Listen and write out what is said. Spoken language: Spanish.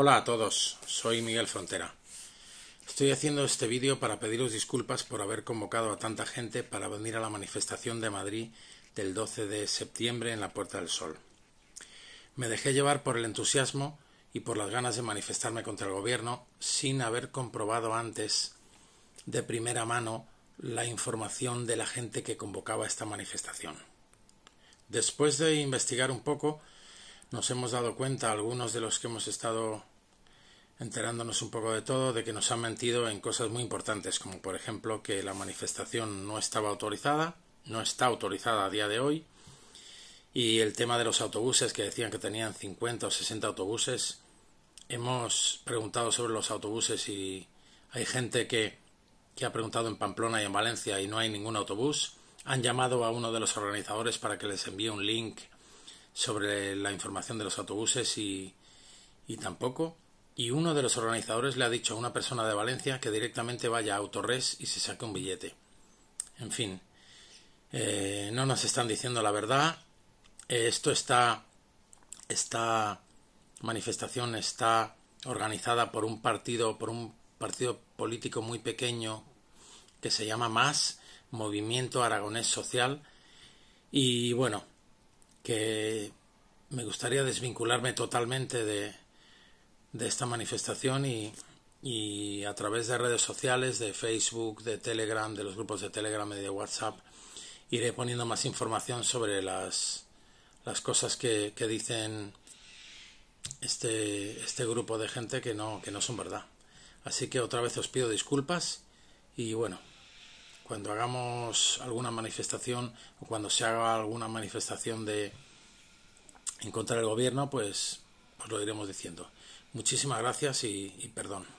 Hola a todos, soy Miguel Frontera. Estoy haciendo este vídeo para pediros disculpas por haber convocado a tanta gente para venir a la manifestación de Madrid del 12 de septiembre en la Puerta del Sol. Me dejé llevar por el entusiasmo y por las ganas de manifestarme contra el gobierno sin haber comprobado antes de primera mano la información de la gente que convocaba esta manifestación. Después de investigar un poco, nos hemos dado cuenta, algunos de los que hemos estado enterándonos un poco de todo, de que nos han mentido en cosas muy importantes, como por ejemplo que la manifestación no estaba autorizada, no está autorizada a día de hoy, y el tema de los autobuses, que decían que tenían 50 o 60 autobuses, hemos preguntado sobre los autobuses y hay gente que, que ha preguntado en Pamplona y en Valencia y no hay ningún autobús, han llamado a uno de los organizadores para que les envíe un link sobre la información de los autobuses y, tampoco. Y uno de los organizadores le ha dicho a una persona de Valencia que directamente vaya a Autorres y se saque un billete. En fin, eh, no nos están diciendo la verdad. Eh, esto está. Esta manifestación está organizada por un partido, por un partido político muy pequeño que se llama MAS, Movimiento Aragonés Social. Y bueno, que me gustaría desvincularme totalmente de, esta manifestación y, a través de redes sociales, de Facebook, de Telegram, de los grupos de Telegram y de WhatsApp, iré poniendo más información sobre las, cosas que, que dicen este, este grupo de gente que no, que no son verdad. Así que otra vez os pido disculpas y bueno, cuando hagamos alguna manifestación o cuando se haga alguna manifestación de, en contra del gobierno, pues, os pues lo iremos diciendo. Muchísimas gracias y perdón.